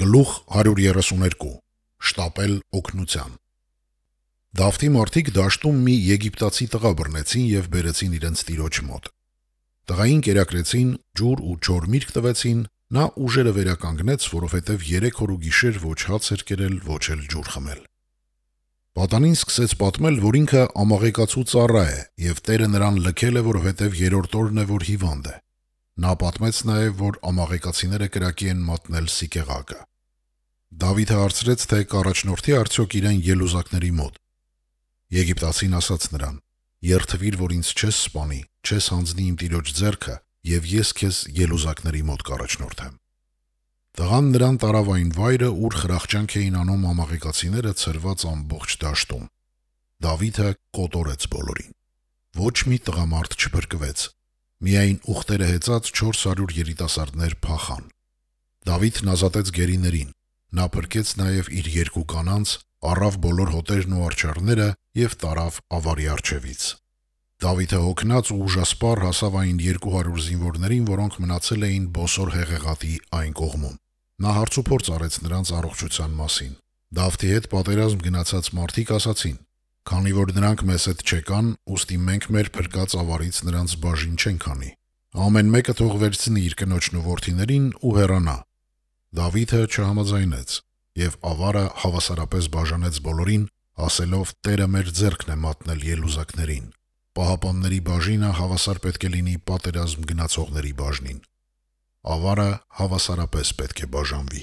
Գլուխ 132 շտապել օկնության Դավթի մարդիկ դաշտում մի եգիպտացի տղա բռնեցին եւ բերեցին իրենց տիրոջ մոտ։ Տղային կերակրեցին, ջուր ու ջոր միրգ տվեցին, նա ուժերը վերականգնեց, որովհետեւ 3 օր ու գիշեր ոչ հաց էր կերել, ոչ էլ ջուր խմել։ Պատանին սկսեց պատմել, որ ինքը ամաղեկացու ծառա է եւ Տերը նրան լքել է, որովհետեւ երրորդ օրն է, որ հիվանդ է։ Նա պատմեց նաև, որ ամաղեկացիները կրակի են մատնել Սիկեղակը։ Դավիթը հարցրեց, թե առաջնորդի արդյոք իրեն ելուզակների մոտ։ Եգիպտացին ասաց նրան. «Երթվիր, որ ինձ չես սպանի, չես հանձնի իմ տիրոջ ձեռքը, եւ ես քեզ ելուզակների մոտ կառաջնորդեմ»։ Տղան նրան տարավ այն վայրը, ուր խրախճանք էին անում ամաղեկացիները ծրված ամբողջ դաշտում։ Դավիթը կոտորեց բոլորին։ Ոչ մի տղամարդ չբրկվեց, Միայն ուխտերը հեծած 400 երիտասարդներ փախան։ Դավիթն ազատեց գերիներին։ Նա փրկեց նաև իր երկու կանանց, առավ բոլոր հոտերն ու արջարները եւ տարավ ավարի արջևից։ Դավիթը հոգնած ու ուժասպառ հասավ այն 200 զինվորներին, որոնք մնացել էին Բոսոր հեղեղատի այն կողմում։ Նա հարցուփորձ արեց նրանց առողջության մասին։ Դավթի հետ պատերազմ գնացած մարդիկ ասացին. Քանի որ նրանք մեզ հետ չեկան, ուստի մենք մեր փրկած ավարից նրանց բաժին չենք անի։ Ամեն մեկը թող վերցնի իր կնոջն ու որդիներին ու հեռանա։ Դավիթը չհամաձայնեց, եւ ավարը հավասարապես բաժանեց բոլորին, ասելով. «Տերը մեր ձեռքն է մատնել ելուզակներին»։ Պահապանների բաժինը հավասար պետք է լինի պատերազմ գնացողների բաժնին։ Ավարը հավասարապես պետք է բաժանվի։